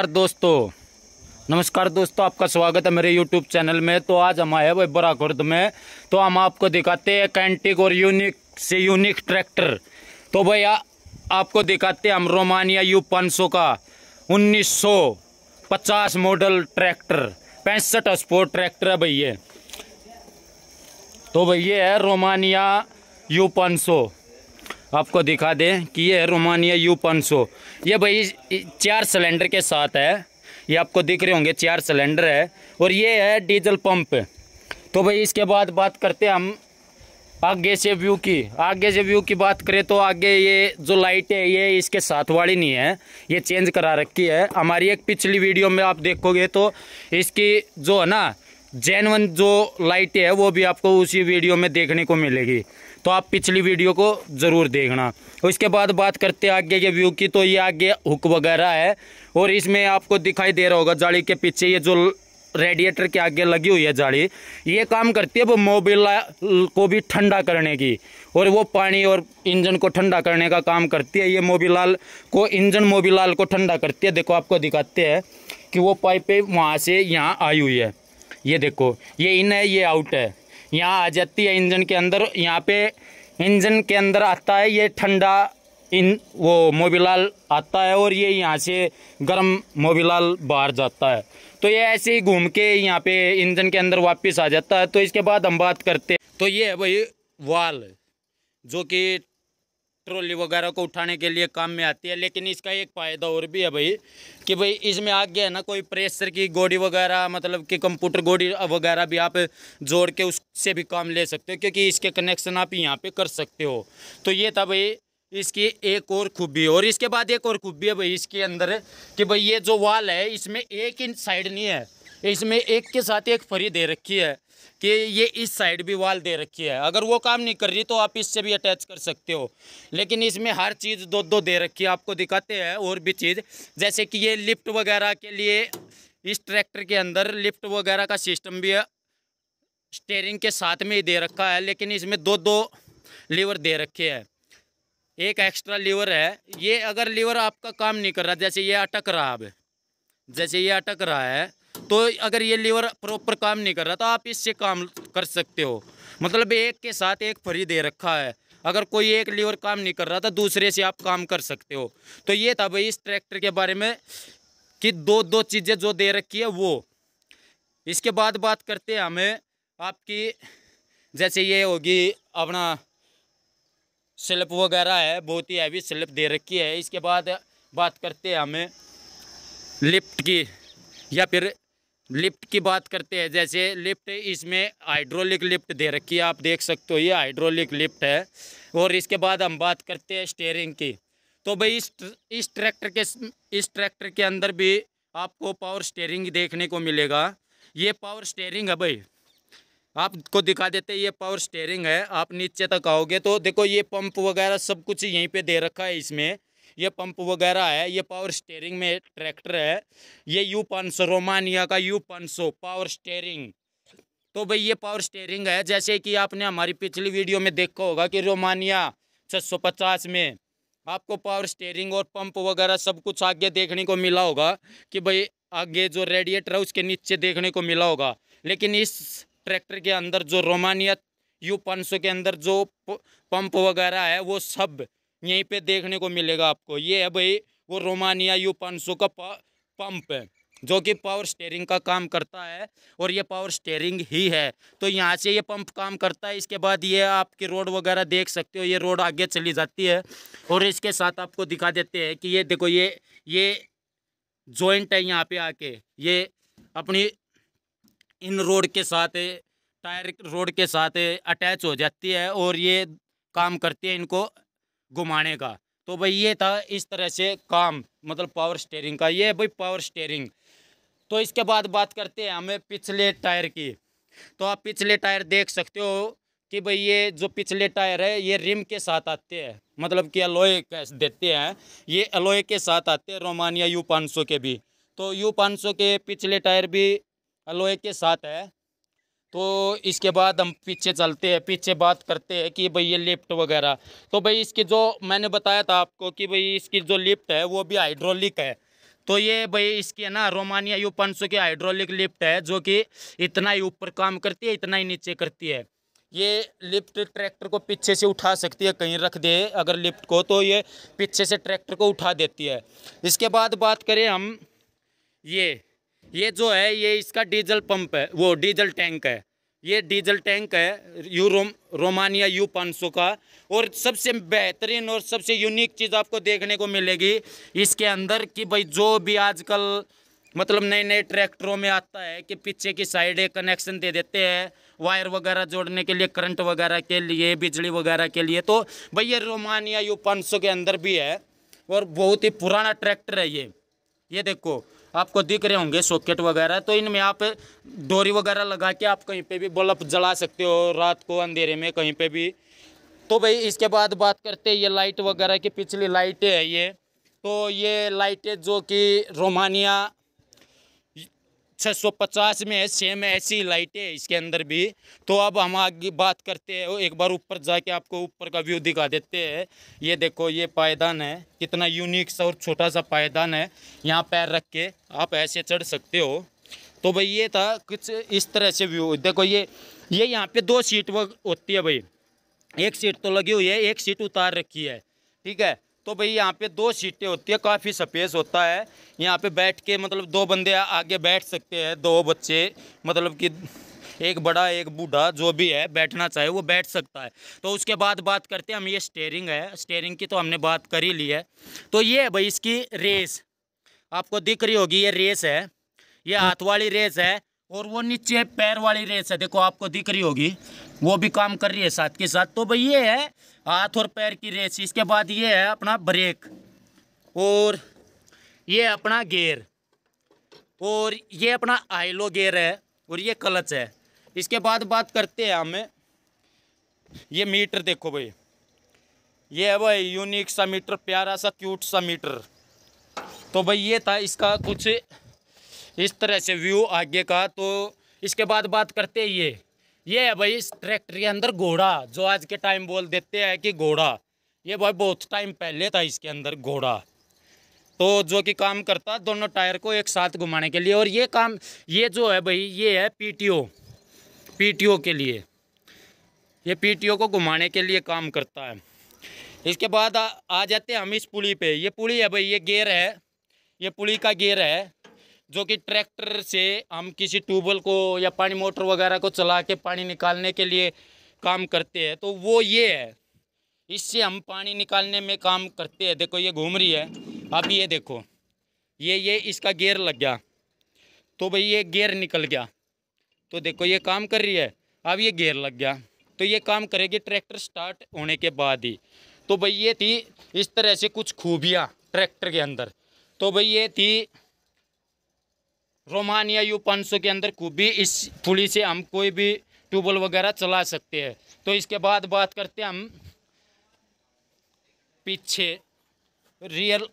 नमस्कार दोस्तों नमस्कार दोस्तों आपका स्वागत है मेरे यूट्यूब चैनल में तो आज हम आए हुए बरा खुर्द में तो हम आपको दिखाते हैं कैंटिक और यूनिक से यूनिक ट्रैक्टर तो भैया आपको दिखाते हैं हम रोमानिया यू पाँच का 1950 मॉडल ट्रैक्टर पैंसठ स्पोर्ट ट्रैक्टर है भैया तो भैया है रोमानिया यू पाँच आपको दिखा दें कि ये है रोमानिया यू पाँच ये भाई चार सिलेंडर के साथ है ये आपको दिख रहे होंगे चार सिलेंडर है और ये है डीजल पंप तो भाई इसके बाद बात करते हैं हम आगे से व्यू की आगे से व्यू की बात करें तो आगे ये जो लाइट है ये इसके साथ वाली नहीं है ये चेंज करा रखी है हमारी एक पिछली वीडियो में आप देखोगे तो इसकी जो है ना जैन जो लाइट है वो भी आपको उसी वीडियो में देखने को मिलेगी तो आप पिछली वीडियो को ज़रूर देखना उसके बाद बात करते हैं आगे के व्यू की तो ये आगे हुक वगैरह है और इसमें आपको दिखाई दे रहा होगा जाली के पीछे ये जो रेडिएटर के आगे लगी हुई है जाली ये काम करती है वो मोबिल को भी ठंडा करने की और वो पानी और इंजन को ठंडा करने का काम करती है ये मोबिलाल को इंजन मोबिलाल को ठंडा करती है देखो आपको दिखाते हैं कि वो पाइपें वहाँ से यहाँ आई हुई है ये देखो ये इन है ये आउट है यहाँ आ जाती है इंजन के अंदर यहाँ पे इंजन के अंदर आता है ये ठंडा इन वो मोबिलाल आता है और ये यहाँ से गर्म मोबिलाल बाहर जाता है तो ये ऐसे ही घूम के यहाँ पे इंजन के अंदर वापस आ जाता है तो इसके बाद हम बात करते हैं तो ये है भाई वाल जो कि ट्रॉली वगैरह को उठाने के लिए काम में आती है लेकिन इसका एक फ़ायदा और भी है भाई कि भाई इसमें आ गया ना कोई प्रेशर की गोड़ी वगैरह मतलब कि कंप्यूटर गोड़ी वगैरह भी आप जोड़ के उससे भी काम ले सकते हो क्योंकि इसके कनेक्शन आप यहाँ पे कर सकते हो तो ये था भाई इसकी एक और खूबी और इसके बाद एक और खूबी है भाई इसके अंदर कि भाई ये जो वाल है इसमें एक इंच साइड नहीं है इसमें एक के साथ एक फरी दे रखी है कि ये इस साइड भी वाल दे रखी है अगर वो काम नहीं कर रही तो आप इससे भी अटैच कर सकते हो लेकिन इसमें हर चीज़ दो दो दे रखी है आपको दिखाते हैं और भी चीज़ जैसे कि ये लिफ्ट वगैरह के लिए इस ट्रैक्टर के अंदर लिफ्ट वगैरह का सिस्टम भी है स्टेयरिंग के साथ में ही दे रखा है लेकिन इसमें दो दो लीवर दे रखे हैं एक एक्स्ट्रा लीवर है ये अगर लीवर आपका काम नहीं कर रहा जैसे ये अटक रहा अब जैसे ये अटक रहा है तो अगर ये लीवर प्रॉपर काम नहीं कर रहा तो आप इससे काम कर सकते हो मतलब एक के साथ एक फ्री दे रखा है अगर कोई एक लीवर काम नहीं कर रहा था तो दूसरे से आप काम कर सकते हो तो ये था भाई इस ट्रैक्टर के बारे में कि दो दो चीज़ें जो दे रखी है वो इसके बाद बात करते हैं हमें आपकी जैसे ये होगी अपना स्लिप वगैरह है बहुत ही हैवी स्लिप दे रखी है इसके बाद बात करते हैं हमें लिफ्ट की या फिर लिफ्ट की बात करते हैं जैसे लिफ्ट इसमें हाइड्रोलिक लिफ्ट दे रखी है आप देख सकते हो ये हाइड्रोलिक लिफ्ट है और इसके बाद हम बात करते हैं स्टेयरिंग की तो भाई इस इस ट्रैक्टर के इस ट्रैक्टर के अंदर भी आपको पावर स्टेयरिंग देखने को मिलेगा ये पावर स्टेयरिंग है भाई आपको दिखा देते ये पावर स्टेयरिंग है आप नीचे तक आओगे तो देखो ये पंप वगैरह सब कुछ यहीं पे दे रखा है इसमें ये पंप वगैरह है ये पावर स्टेयरिंग में ट्रैक्टर है ये यू पाँच रोमानिया का यू पाँच पावर स्टेयरिंग तो भाई ये पावर स्टेयरिंग है जैसे कि आपने हमारी पिछली वीडियो में देखा होगा कि रोमानिया पचास में आपको पावर स्टेयरिंग और पंप वगैरह सब कुछ आगे देखने को मिला होगा कि भाई आगे जो रेडिएटर है उसके नीचे देखने को मिला होगा लेकिन इस ट्रैक्टर के अंदर जो रोमानिया यू पाँच के अंदर जो पंप वगैरह है वो सब यहीं पे देखने को मिलेगा आपको ये है भाई वो रोमानिया यू पाँच का पंप है जो कि पावर स्टेयरिंग का काम करता है और ये पावर स्टेयरिंग ही है तो यहाँ से ये पंप काम करता है इसके बाद ये आपकी रोड वगैरह देख सकते हो ये रोड आगे चली जाती है और इसके साथ आपको दिखा देते हैं कि ये देखो ये ये जॉइंट है यहाँ पे आके ये अपनी इन रोड के साथ टायर रोड के साथ अटैच हो जाती है और ये काम करती है इनको घुमाने का तो भाई ये था इस तरह से काम मतलब पावर स्टेयरिंग का ये भाई पावर स्टेयरिंग तो इसके बाद बात करते हैं हमें पिछले टायर की तो आप पिछले टायर देख सकते हो कि भाई ये जो पिछले टायर है ये रिम के साथ आते हैं मतलब कि अलोए देते हैं ये अलोए के साथ आते हैं रोमानिया यू पाँच सौ के भी तो यू पाँच सौ के पिछले टायर भी अलोए के साथ है तो इसके बाद हम पीछे चलते हैं पीछे बात करते हैं कि भाई ये लिफ्ट वगैरह तो भाई इसकी जो मैंने बताया था आपको कि भाई इसकी जो लिफ्ट है वो भी हाइड्रोलिक है तो ये भाई इसकी है ना रोमानिया यू पाँच की हाइड्रोलिक लिफ्ट है जो कि इतना ही ऊपर काम करती है इतना ही नीचे करती है ये लिफ्ट ट्रैक्टर को पीछे से उठा सकती है कहीं रख दे अगर लिफ्ट को तो ये पीछे से ट्रैक्टर को उठा देती है इसके बाद बात करें हम ये ये जो है ये इसका डीजल पंप है वो डीजल टैंक है ये डीजल टैंक है यू रोम रोमानिया यू पाँच का और सबसे बेहतरीन और सबसे यूनिक चीज़ आपको देखने को मिलेगी इसके अंदर कि भाई जो भी आजकल मतलब नए नए ट्रैक्टरों में आता है कि पीछे की साइड एक कनेक्शन दे देते हैं वायर वगैरह जोड़ने के लिए करंट वगैरह के लिए बिजली वगैरह के लिए तो भाई ये रोमानिया यू पाँच के अंदर भी है और बहुत ही पुराना ट्रैक्टर है ये ये देखो आपको दिख रहे होंगे सॉकेट वगैरह तो इनमें आप डोरी वगैरह लगा के आप कहीं पे भी बल्ब जला सकते हो रात को अंधेरे में कहीं पे भी तो भाई इसके बाद बात करते हैं ये लाइट वगैरह की पिछली लाइटें है ये तो ये लाइटें जो कि रोमानिया 650 में है सेम ऐसी लाइटें है इसके अंदर भी तो अब हम आगे बात करते हैं एक बार ऊपर जाके आपको ऊपर का व्यू दिखा देते हैं ये देखो ये पायदान है कितना यूनिक सा और छोटा सा पायदान है यहाँ पैर रख के आप ऐसे चढ़ सकते हो तो भाई ये था कुछ इस तरह से व्यू देखो ये ये यहाँ पे दो सीट होती है भाई एक सीट तो लगी हुई है एक सीट उतार रखी है ठीक है तो भाई यहाँ पे दो सीटें होती है काफ़ी स्पेस होता है यहाँ पे बैठ के मतलब दो बंदे आगे बैठ सकते हैं दो बच्चे मतलब कि एक बड़ा एक बूढ़ा जो भी है बैठना चाहे वो बैठ सकता है तो उसके बाद बात करते हैं हम ये स्टेयरिंग है स्टेयरिंग की तो हमने बात कर ही ली है तो ये है भाई इसकी रेस आपको दिख रही होगी ये रेस है ये हाथ वाली रेस है और वो नीचे पैर वाली रेस है देखो आपको दिख रही होगी वो भी काम कर रही है साथ के साथ तो भाई ये है हाथ और पैर की रेस इसके बाद ये है अपना ब्रेक और ये अपना गेयर और ये अपना आइलो गेयर है और ये क्लच है इसके बाद बात करते हैं हमें ये मीटर देखो भाई ये है भाई यूनिक सा मीटर प्यारा सा क्यूट सा मीटर तो भाई ये था इसका कुछ इस तरह से व्यू आगे का तो इसके बाद बात करते हैं ये ये है भाई इस ट्रैक्टर के अंदर घोड़ा जो आज के टाइम बोल देते हैं कि घोड़ा ये भाई बहुत टाइम पहले था इसके अंदर घोड़ा तो जो कि काम करता दोनों टायर को एक साथ घुमाने के लिए और ये काम ये जो है भाई ये है पीटीओ पीटीओ के लिए ये पीटीओ को घुमाने के लिए काम करता है इसके बाद आ, आ जाते हैं हम इस पुली पे ये पुली है भाई ये गेयर है ये पुली का गेयर है जो कि ट्रैक्टर से हम किसी ट्यूबवेल को या पानी मोटर वगैरह को चला के पानी निकालने के लिए काम करते हैं तो वो ये है इससे हम पानी निकालने में काम करते हैं देखो ये घूम रही है अब ये देखो ये ये इसका गेयर लग गया तो भाई ये गेयर निकल गया तो देखो ये काम कर रही है अब ये गेयर लग गया तो ये काम करेगी ट्रैक्टर स्टार्ट होने के बाद ही तो भाई ये थी इस तरह से कुछ खूबियाँ ट्रैक्टर के अंदर तो भाई ये थी रोमानिया यू पाँच के अंदर को भी इस पुली से हम कोई भी ट्यूबवेल वगैरह चला सकते हैं तो इसके बाद बात करते हैं हम पीछे रियर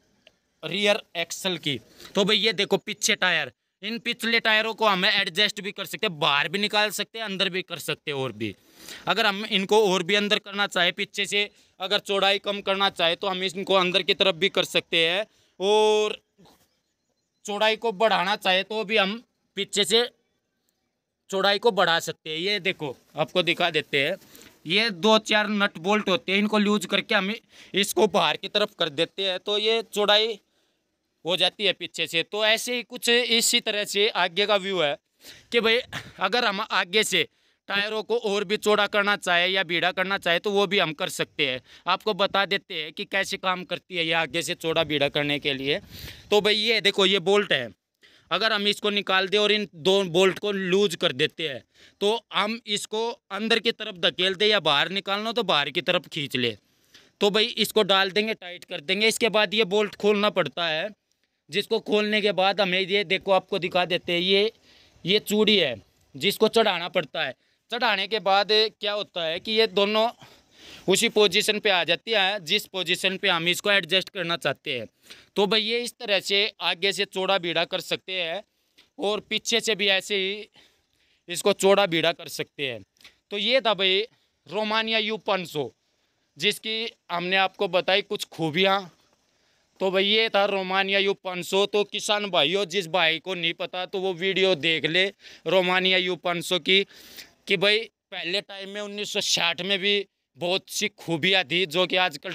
रियर एक्सल की तो भाई ये देखो पीछे टायर इन पिछले टायरों को हमें एडजस्ट भी कर सकते हैं बाहर भी निकाल सकते हैं अंदर भी कर सकते हैं और भी अगर हम इनको और भी अंदर करना चाहे पीछे से अगर चौड़ाई कम करना चाहे तो हम इनको अंदर की तरफ भी कर सकते हैं और चौड़ाई को बढ़ाना चाहे तो भी हम पीछे से चौड़ाई को बढ़ा सकते हैं ये देखो आपको दिखा देते हैं ये दो चार नट बोल्ट होते हैं इनको लूज करके हम इसको बाहर की तरफ कर देते हैं तो ये चौड़ाई हो जाती है पीछे से तो ऐसे ही कुछ इसी तरह से आगे का व्यू है कि भाई अगर हम आगे से टायरों को और भी चौड़ा करना चाहे या बीड़ा करना चाहे तो वो भी हम कर सकते हैं आपको बता देते हैं कि कैसे काम करती है ये आगे से चौड़ा बीड़ा करने के लिए तो भाई ये देखो ये बोल्ट है अगर हम इसको निकाल दें और इन दो बोल्ट को लूज कर देते हैं तो हम इसको अंदर की तरफ धकेल दें या बाहर निकालना तो बाहर की तरफ खींच ले तो भाई इसको डाल देंगे टाइट कर देंगे इसके बाद ये बोल्ट खोलना पड़ता है जिसको खोलने के बाद हमें ये देखो आपको दिखा देते हैं ये ये चूड़ी है जिसको चढ़ाना पड़ता है चढ़ाने के बाद क्या होता है कि ये दोनों उसी पोजीशन पे आ जाती है जिस पोजीशन पे हम इसको एडजस्ट करना चाहते हैं तो भाई ये इस तरह से आगे से चौड़ा बीड़ा कर सकते हैं और पीछे से भी ऐसे ही इसको चौड़ा बीड़ा कर सकते हैं तो ये था भाई रोमानिया यू पंसो जिसकी हमने आपको बताई कुछ खूबियाँ तो भाई ये था रोमानिया यू पंसो तो किसान भाइयों जिस भाई को नहीं पता तो वो वीडियो देख ले रोमानिया यू पंसो की कि भाई पहले टाइम में 1960 में भी बहुत सी खूबियाँ थी जो कि आजकल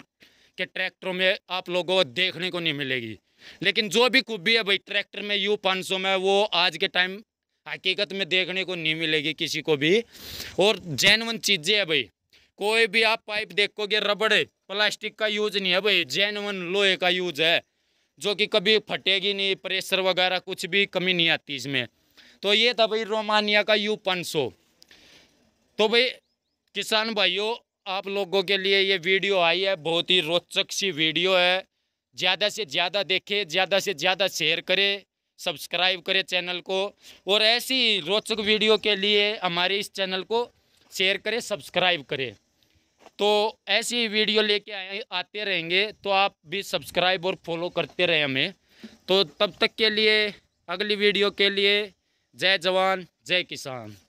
के ट्रैक्टरों में आप लोगों को देखने को नहीं मिलेगी लेकिन जो भी खूबी है भाई ट्रैक्टर में यू पाँच में वो आज के टाइम हकीकत में देखने को नहीं मिलेगी किसी को भी और जैनवन चीज़ें है भाई कोई भी आप पाइप देखोगे रबड़ प्लास्टिक का यूज नहीं है भाई जैनवन लोहे का यूज है जो कि कभी फटेगी नहीं प्रेशर वगैरह कुछ भी कमी नहीं आती इसमें तो ये था भाई रोमानिया का यू पाँच तो भाई किसान भाइयों आप लोगों के लिए ये वीडियो आई है बहुत ही रोचक सी वीडियो है ज़्यादा से ज़्यादा देखें ज़्यादा से ज़्यादा शेयर करें सब्सक्राइब करें चैनल को और ऐसी रोचक वीडियो के लिए हमारे इस चैनल को शेयर करें सब्सक्राइब करें तो ऐसी वीडियो लेके आए आते रहेंगे तो आप भी सब्सक्राइब और फॉलो करते रहें हमें तो तब तक के लिए अगली वीडियो के लिए जय जवान जय किसान